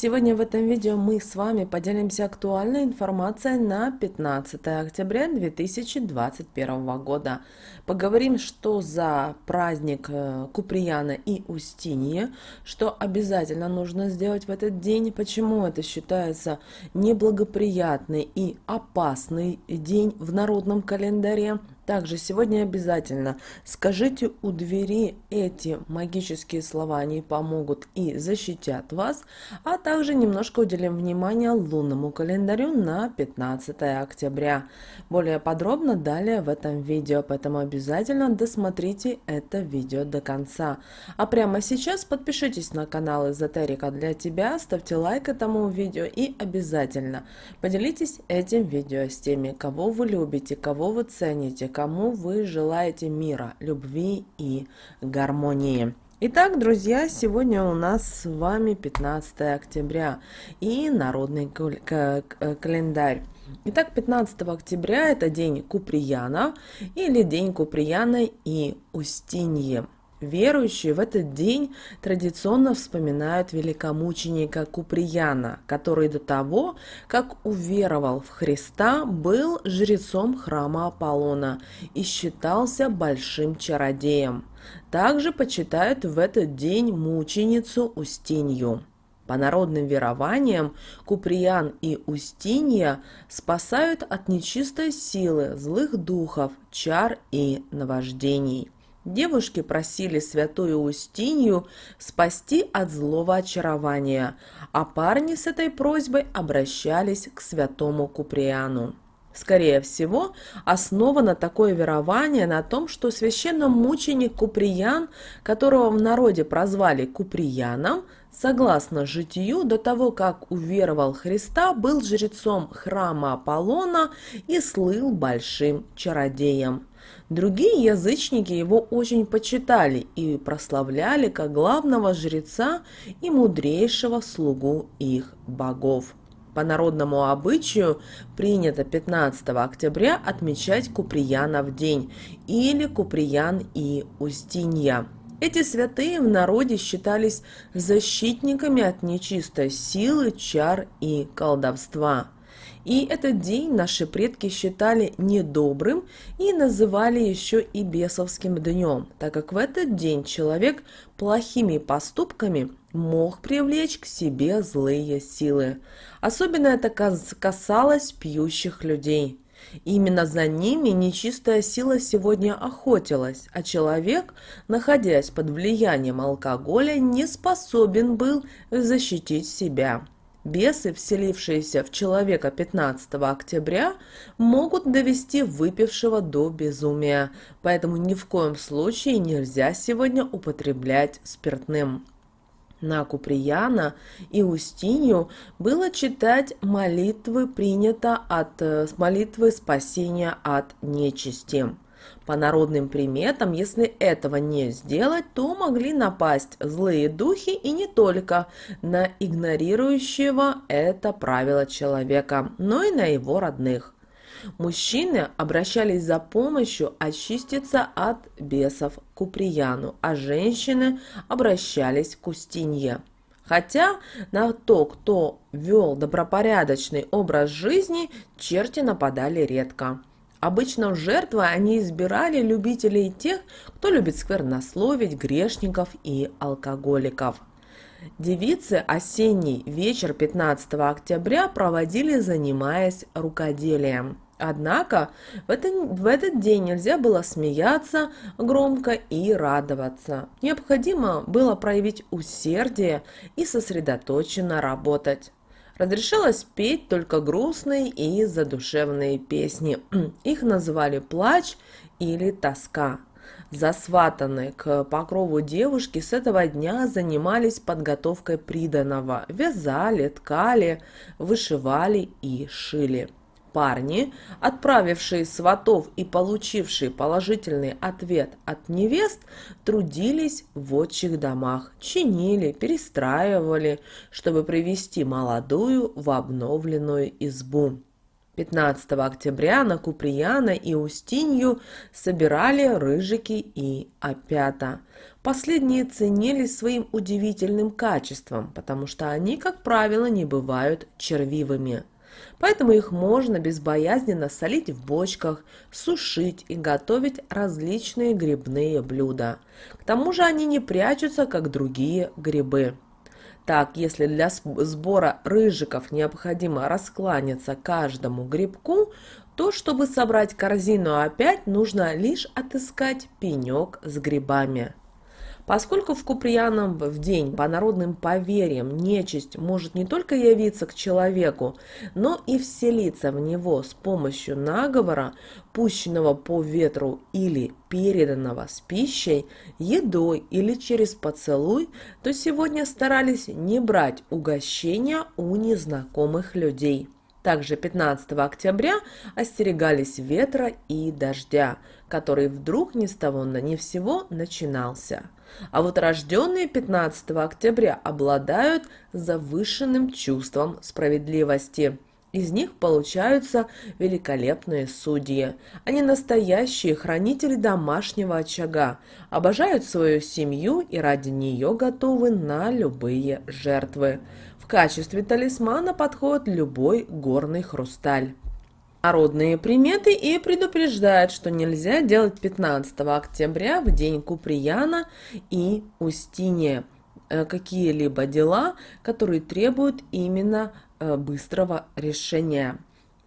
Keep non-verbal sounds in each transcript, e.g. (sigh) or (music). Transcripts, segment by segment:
Сегодня в этом видео мы с вами поделимся актуальной информацией на 15 октября 2021 года. Поговорим, что за праздник э, Куприяна и Устинии, что обязательно нужно сделать в этот день, почему это считается неблагоприятный и опасный день в народном календаре – также сегодня обязательно скажите у двери эти магические слова, они помогут и защитят вас, а также немножко уделим внимание лунному календарю на 15 октября. Более подробно далее в этом видео, поэтому обязательно досмотрите это видео до конца. А прямо сейчас подпишитесь на канал Эзотерика для тебя, ставьте лайк этому видео и обязательно поделитесь этим видео с теми, кого вы любите, кого вы цените, кому вы желаете мира, любви и гармонии. Итак, друзья, сегодня у нас с вами 15 октября и народный календарь. Итак, 15 октября это день Куприяна или день Куприяна и Устиньи. Верующие в этот день традиционно вспоминают великомученика Куприяна, который до того, как уверовал в Христа, был жрецом храма Аполлона и считался большим чародеем. Также почитают в этот день мученицу Устинью. По народным верованиям Куприян и Устинья спасают от нечистой силы, злых духов, чар и наваждений – Девушки просили святую Устинью спасти от злого очарования, а парни с этой просьбой обращались к святому Куприану. Скорее всего, основано такое верование на том, что священномученик Куприян, которого в народе прозвали Куприяном, Согласно житию, до того, как уверовал Христа, был жрецом храма Аполлона и слыл большим чародеем. Другие язычники его очень почитали и прославляли как главного жреца и мудрейшего слугу их богов. По народному обычаю принято 15 октября отмечать Куприяна в день или Куприян и Устинья – эти святые в народе считались защитниками от нечистой силы, чар и колдовства. И этот день наши предки считали недобрым и называли еще и бесовским днем, так как в этот день человек плохими поступками мог привлечь к себе злые силы. Особенно это касалось пьющих людей – Именно за ними нечистая сила сегодня охотилась, а человек, находясь под влиянием алкоголя, не способен был защитить себя. Бесы, вселившиеся в человека 15 октября, могут довести выпившего до безумия, поэтому ни в коем случае нельзя сегодня употреблять спиртным. На Куприяна и Устинью было читать молитвы принято от э, молитвы спасения от нечисти. По народным приметам, если этого не сделать, то могли напасть злые духи и не только на игнорирующего это правило человека, но и на его родных. Мужчины обращались за помощью очиститься от бесов к Куприяну, а женщины обращались к Устинье. Хотя на то, кто вел добропорядочный образ жизни, черти нападали редко. Обычно в жертвы они избирали любителей тех, кто любит сквернословить, грешников и алкоголиков. Девицы осенний вечер 15 октября проводили, занимаясь рукоделием. Однако в, это, в этот день нельзя было смеяться громко и радоваться. Необходимо было проявить усердие и сосредоточенно работать. Разрешалось петь только грустные и задушевные песни. (clears throat) Их называли «плач» или «тоска». Засватанные к покрову девушки с этого дня занимались подготовкой приданого, вязали, ткали, вышивали и шили парни, отправившие сватов и получившие положительный ответ от невест, трудились в отчих домах, чинили, перестраивали, чтобы привести молодую в обновленную избу. 15 октября на Куприяна и Устинью собирали рыжики и опята. Последние ценились своим удивительным качеством, потому что они, как правило, не бывают червивыми – поэтому их можно безбоязненно солить в бочках, сушить и готовить различные грибные блюда. К тому же они не прячутся, как другие грибы. Так, если для сбора рыжиков необходимо раскланяться каждому грибку, то, чтобы собрать корзину опять, нужно лишь отыскать пенек с грибами. Поскольку в Куприяном в день по народным поверьям нечисть может не только явиться к человеку, но и вселиться в него с помощью наговора, пущенного по ветру или переданного с пищей, едой или через поцелуй, то сегодня старались не брать угощения у незнакомых людей. Также 15 октября остерегались ветра и дождя, который вдруг ни с того ни всего начинался. А вот рожденные 15 октября обладают завышенным чувством справедливости. Из них получаются великолепные судьи. Они настоящие хранители домашнего очага, обожают свою семью и ради нее готовы на любые жертвы. В качестве талисмана подходит любой горный хрусталь народные приметы и предупреждает, что нельзя делать 15 октября в день Куприяна и Устине э, какие-либо дела, которые требуют именно э, быстрого решения.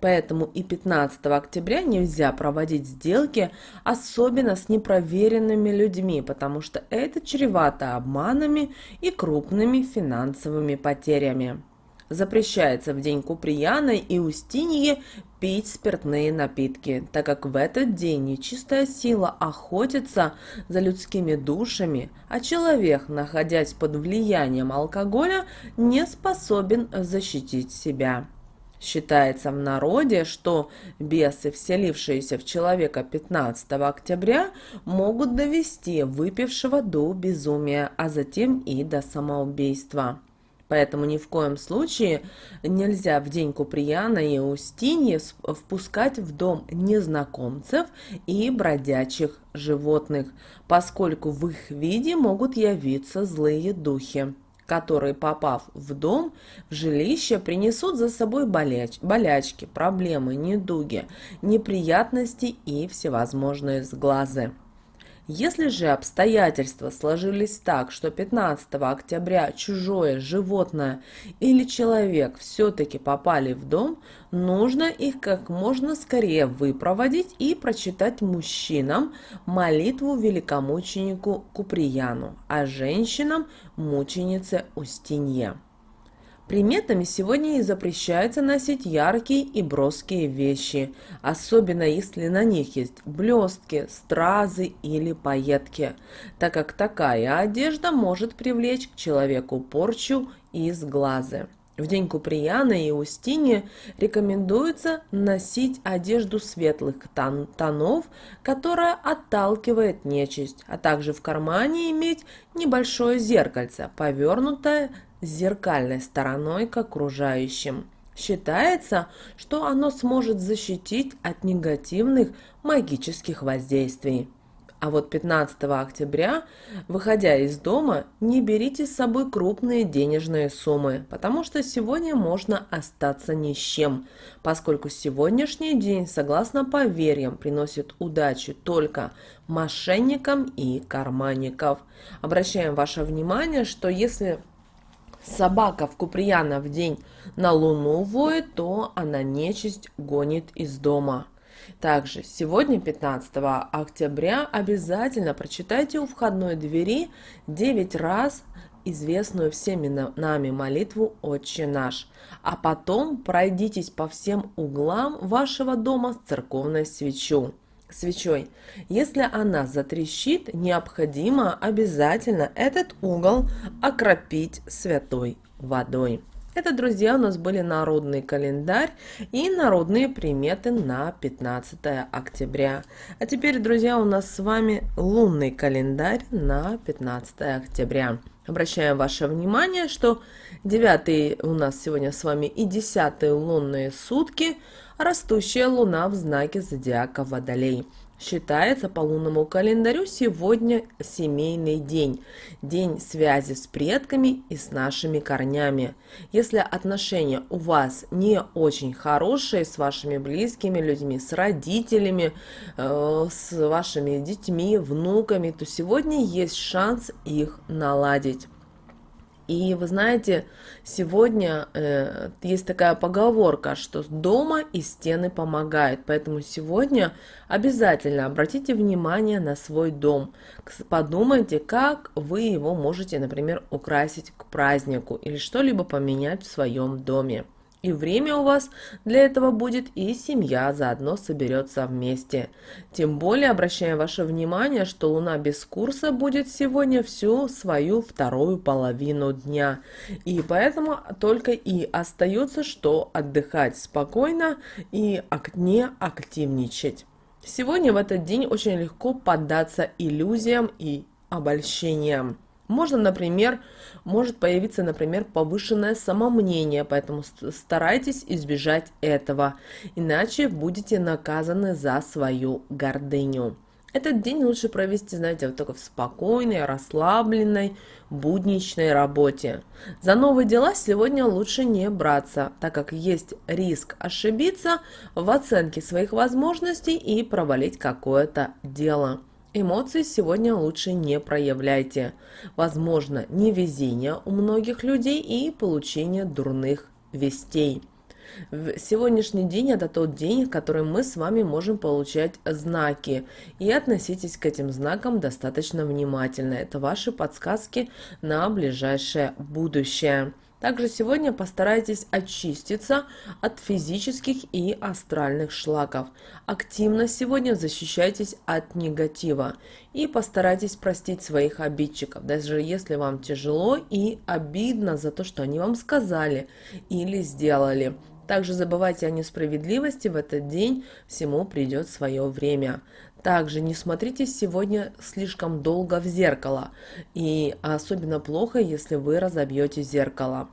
Поэтому и 15 октября нельзя проводить сделки, особенно с непроверенными людьми, потому что это чревато обманами и крупными финансовыми потерями запрещается в день Куприяна и Устиньи пить спиртные напитки, так как в этот день нечистая сила а охотится за людскими душами, а человек, находясь под влиянием алкоголя, не способен защитить себя. Считается в народе, что бесы, вселившиеся в человека 15 октября, могут довести выпившего до безумия, а затем и до самоубийства. Поэтому ни в коем случае нельзя в день Куприяна и Устиньи впускать в дом незнакомцев и бродячих животных, поскольку в их виде могут явиться злые духи которые, попав в дом, в жилище, принесут за собой боляч, болячки, проблемы, недуги, неприятности и всевозможные сглазы. Если же обстоятельства сложились так, что 15 октября чужое животное или человек все-таки попали в дом, нужно их как можно скорее выпроводить и прочитать мужчинам молитву великомученику Куприяну, а женщинам – мученице Устинье. Приметами сегодня и запрещается носить яркие и броские вещи, особенно если на них есть блестки, стразы или пайетки, так как такая одежда может привлечь к человеку порчу и сглазы. В день Куприяна и Устине рекомендуется носить одежду светлых тон тонов, которая отталкивает нечисть, а также в кармане иметь небольшое зеркальце, повернутое зеркальной стороной к окружающим. Считается, что оно сможет защитить от негативных магических воздействий. А вот 15 октября, выходя из дома, не берите с собой крупные денежные суммы, потому что сегодня можно остаться ни с чем, поскольку сегодняшний день, согласно поверьям, приносит удачу только мошенникам и карманников. Обращаем ваше внимание, что если собака в Куприяна в день на луну воет, то она нечисть гонит из дома. Также сегодня, 15 октября, обязательно прочитайте у входной двери 9 раз известную всеми нами молитву «Отче наш», а потом пройдитесь по всем углам вашего дома с церковной свечу свечой. Если она затрещит, необходимо обязательно этот угол окропить святой водой. Это, друзья, у нас были народный календарь и народные приметы на 15 октября. А теперь, друзья, у нас с вами лунный календарь на 15 октября. Обращаем ваше внимание, что 9 у нас сегодня с вами и 10 лунные сутки, растущая луна в знаке зодиака Водолей считается по лунному календарю сегодня семейный день, день связи с предками и с нашими корнями. Если отношения у вас не очень хорошие с вашими близкими людьми, с родителями, э, с вашими детьми, внуками, то сегодня есть шанс их наладить. И вы знаете, сегодня э, есть такая поговорка, что дома и стены помогают. Поэтому сегодня обязательно обратите внимание на свой дом. Подумайте, как вы его можете, например, украсить к празднику или что-либо поменять в своем доме. И время у вас для этого будет, и семья заодно соберется вместе. Тем более обращаем ваше внимание, что Луна без курса будет сегодня всю свою вторую половину дня. И поэтому только и остается, что отдыхать спокойно и не активничать. Сегодня в этот день очень легко поддаться иллюзиям и обольщениям. Можно, например, может появиться, например, повышенное самомнение, поэтому старайтесь избежать этого, иначе будете наказаны за свою гордыню. Этот день лучше провести, знаете, вот только в спокойной, расслабленной, будничной работе. За новые дела сегодня лучше не браться, так как есть риск ошибиться в оценке своих возможностей и провалить какое-то дело. Эмоции сегодня лучше не проявляйте. Возможно, невезение у многих людей и получение дурных вестей. Сегодняшний день – это тот день, в который мы с вами можем получать знаки. И относитесь к этим знакам достаточно внимательно. Это ваши подсказки на ближайшее будущее. Также сегодня постарайтесь очиститься от физических и астральных шлаков. Активно сегодня защищайтесь от негатива и постарайтесь простить своих обидчиков, даже если вам тяжело и обидно за то, что они вам сказали или сделали. Также забывайте о несправедливости в этот день, всему придет свое время. Также не смотрите сегодня слишком долго в зеркало, и особенно плохо, если вы разобьете зеркало.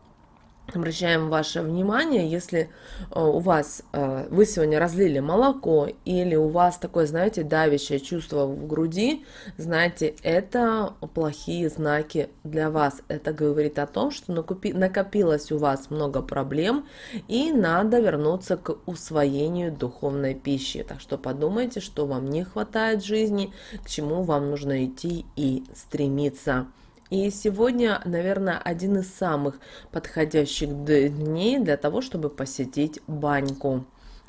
Обращаем ваше внимание, если э, у вас, э, вы сегодня разлили молоко или у вас такое, знаете, давящее чувство в груди, знаете, это плохие знаки для вас. Это говорит о том, что накопилось у вас много проблем и надо вернуться к усвоению духовной пищи. Так что подумайте, что вам не хватает жизни, к чему вам нужно идти и стремиться. И сегодня, наверное, один из самых подходящих дней для того, чтобы посетить баньку.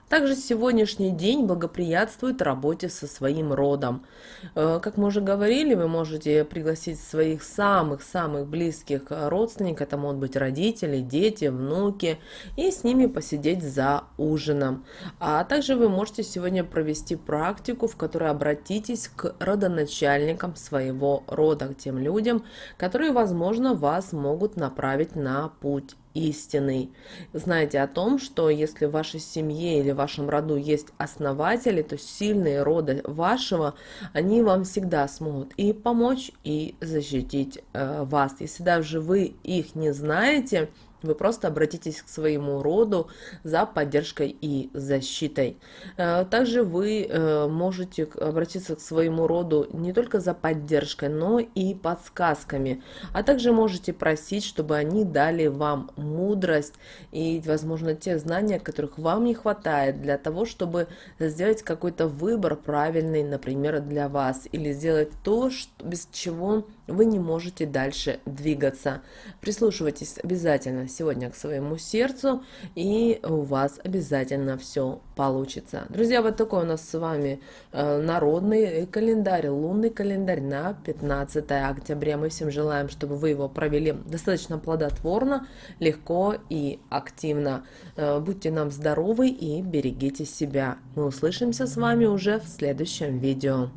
Также сегодняшний день благоприятствует работе со своим родом. Э, как мы уже говорили, вы можете пригласить своих самых-самых близких родственников, это могут быть родители, дети, внуки, и с ними посидеть за ужином. А также вы можете сегодня провести практику, в которой обратитесь к родоначальникам своего рода, к тем людям, которые, возможно, вас могут направить на путь истиной. Знаете о том, что если в вашей семье или в вашем роду есть основатели, то сильные роды вашего, они вам всегда смогут и помочь, и защитить э, вас. Если даже вы их не знаете, вы просто обратитесь к своему роду за поддержкой и защитой. Э, также вы э, можете обратиться к своему роду не только за поддержкой, но и подсказками. А также можете просить, чтобы они дали вам мудрость и, возможно, те знания, которых вам не хватает для того, чтобы сделать какой-то выбор правильный, например, для вас. Или сделать то, без чего вы не можете дальше двигаться. Прислушивайтесь обязательно сегодня к своему сердцу, и у вас обязательно все получится. Друзья, вот такой у нас с вами э, народный календарь, лунный календарь на 15 октября. Мы всем желаем, чтобы вы его провели достаточно плодотворно, легко и активно. Э, будьте нам здоровы и берегите себя. Мы услышимся с вами уже в следующем видео.